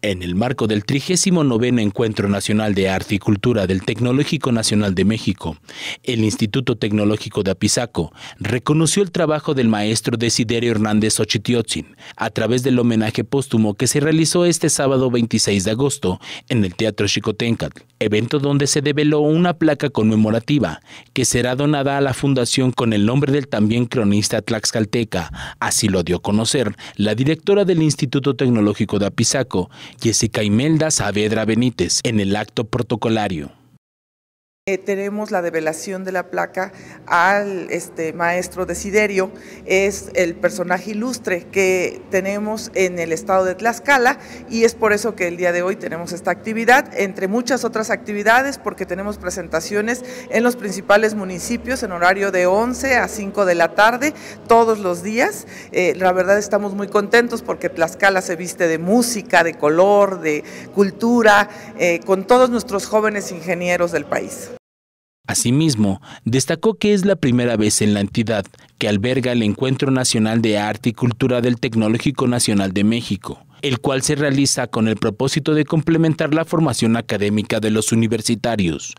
En el marco del 39 Encuentro Nacional de Arte y Cultura del Tecnológico Nacional de México, el Instituto Tecnológico de Apizaco reconoció el trabajo del maestro Desiderio Hernández Ochitiotzin a través del homenaje póstumo que se realizó este sábado 26 de agosto en el Teatro Xicoténcatl, evento donde se develó una placa conmemorativa que será donada a la fundación con el nombre del también cronista tlaxcalteca, así lo dio a conocer la directora del Instituto Tecnológico de Apizaco, Jessica Imelda Saavedra Benítez en el acto protocolario. Eh, tenemos la develación de la placa al este, maestro Desiderio, es el personaje ilustre que tenemos en el estado de Tlaxcala y es por eso que el día de hoy tenemos esta actividad, entre muchas otras actividades, porque tenemos presentaciones en los principales municipios en horario de 11 a 5 de la tarde todos los días. Eh, la verdad estamos muy contentos porque Tlaxcala se viste de música, de color, de cultura, eh, con todos nuestros jóvenes ingenieros del país. Asimismo, destacó que es la primera vez en la entidad que alberga el Encuentro Nacional de Arte y Cultura del Tecnológico Nacional de México, el cual se realiza con el propósito de complementar la formación académica de los universitarios,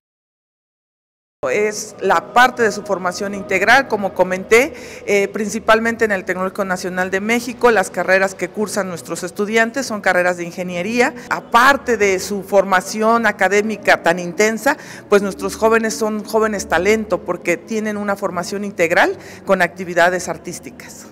es la parte de su formación integral, como comenté, eh, principalmente en el Tecnológico Nacional de México, las carreras que cursan nuestros estudiantes son carreras de ingeniería. Aparte de su formación académica tan intensa, pues nuestros jóvenes son jóvenes talento porque tienen una formación integral con actividades artísticas.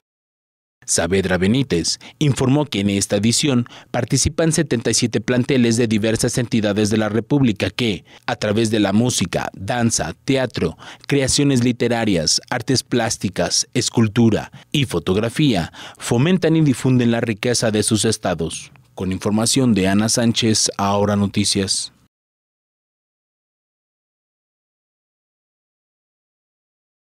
Saavedra Benítez informó que en esta edición participan 77 planteles de diversas entidades de la República que, a través de la música, danza, teatro, creaciones literarias, artes plásticas, escultura y fotografía, fomentan y difunden la riqueza de sus estados. Con información de Ana Sánchez, Ahora Noticias.